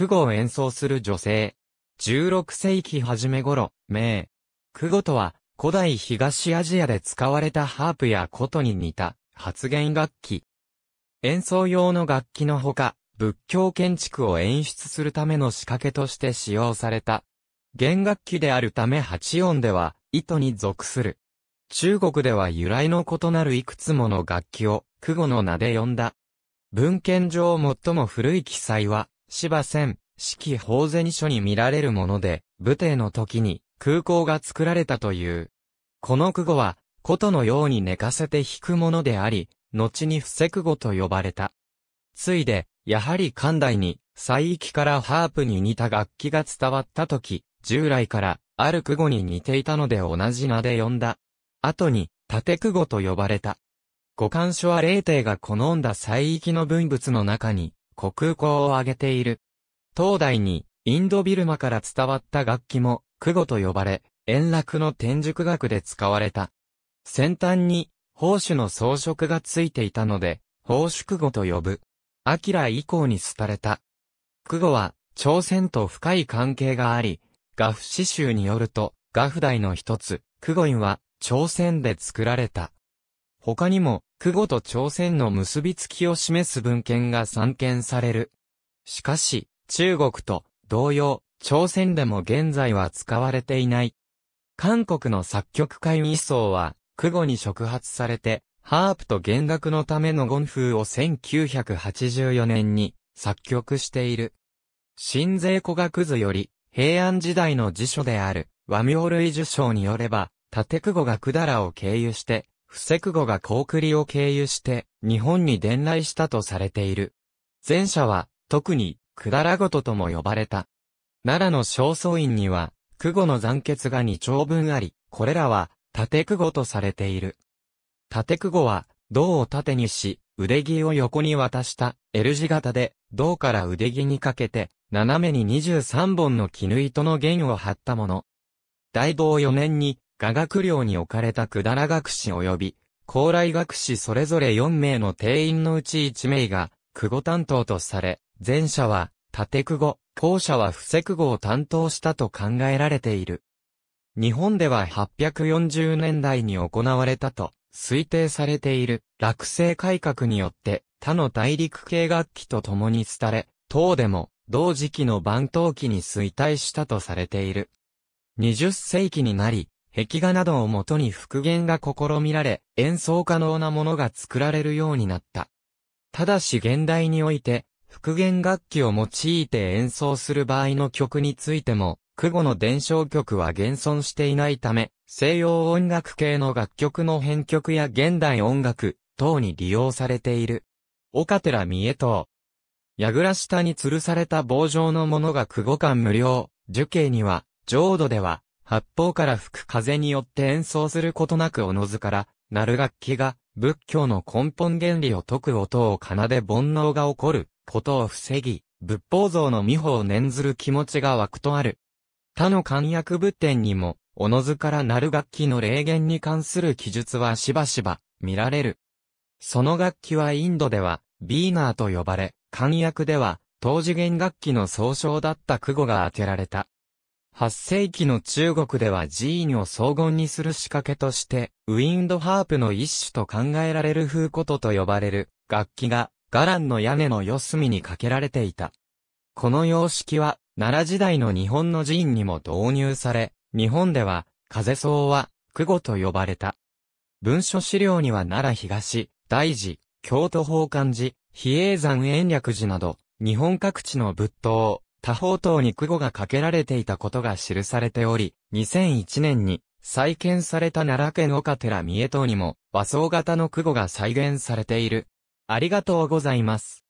ク語を演奏する女性。16世紀初め頃、名。ク語とは、古代東アジアで使われたハープや琴に似た発言楽器。演奏用の楽器のほか、仏教建築を演出するための仕掛けとして使用された。弦楽器であるため8音では、糸に属する。中国では由来の異なるいくつもの楽器を、久語の名で呼んだ。文献上最も古い記載は、芝仙、四季法前書に見られるもので、武帝の時に空港が作られたという。この句語は、琴のように寝かせて弾くものであり、後に伏せ句語と呼ばれた。ついで、やはり寛大に、西域からハープに似た楽器が伝わった時、従来から、ある句語に似ていたので同じ名で呼んだ。後に、縦句語と呼ばれた。五漢書は霊帝が好んだ西域の文物の中に、国空港を挙げている。東大に、インドビルマから伝わった楽器も、クゴと呼ばれ、円楽の天竺学で使われた。先端に、宝珠の装飾がついていたので、宝珠ゴと呼ぶ。アキラ以降に廃れた。クゴは、朝鮮と深い関係があり、ガフ詩集によると、ガフ代の一つ、クゴインは、朝鮮で作られた。他にも、久保と朝鮮の結びつきを示す文献が散見される。しかし、中国と同様、朝鮮でも現在は使われていない。韓国の作曲会ユイは、久保に触発されて、ハープと弦楽のためのゴン風を1984年に作曲している。新税古学図より、平安時代の辞書である和名類受賞によれば、縦久保が百済を経由して、不石後が高栗を経由して日本に伝来したとされている。前者は特にくだらごととも呼ばれた。奈良の正倉院には、久後の残血が2丁分あり、これらは、縦久語とされている。縦久後は、銅を縦にし、腕木を横に渡した L 字型で、銅から腕木にかけて、斜めに23本の絹糸の弦を張ったもの。大棒4年に、画学寮に置かれた百済学士及び、高麗学士それぞれ4名の定員のうち1名が、久保担当とされ、前者は、縦久保、後者は伏せ久保を担当したと考えられている。日本では840年代に行われたと推定されている落成改革によって他の大陸系楽器と共に廃れ、唐でも同時期の番頭期に衰退したとされている。20世紀になり、壁画などをもとに復元が試みられ、演奏可能なものが作られるようになった。ただし現代において、復元楽器を用いて演奏する場合の曲についても、久保の伝承曲は現存していないため、西洋音楽系の楽曲の編曲や現代音楽等に利用されている。岡寺三重等。櫓下に吊るされた棒状のものが久保間無料。樹形には、浄土では、八方から吹く風によって演奏することなくおのずからなる楽器が仏教の根本原理を解く音を奏で煩悩が起こることを防ぎ、仏法像の美穂を念ずる気持ちが湧くとある。他の漢訳仏典にも、おのずからなる楽器の霊言に関する記述はしばしば見られる。その楽器はインドでは、ビーナーと呼ばれ、漢訳では、当次元楽器の総称だった句語が当てられた。8世紀の中国では寺院を荘厳にする仕掛けとして、ウィンドハープの一種と考えられる風琴と呼ばれる楽器が伽藍の屋根の四隅にかけられていた。この様式は奈良時代の日本の寺院にも導入され、日本では風草は久語と呼ばれた。文書資料には奈良東、大寺、京都宝冠寺、比叡山延暦寺など、日本各地の仏塔、多方等に句語がかけられていたことが記されており、2001年に再建された奈良県岡寺三重等にも和装型の句語が再現されている。ありがとうございます。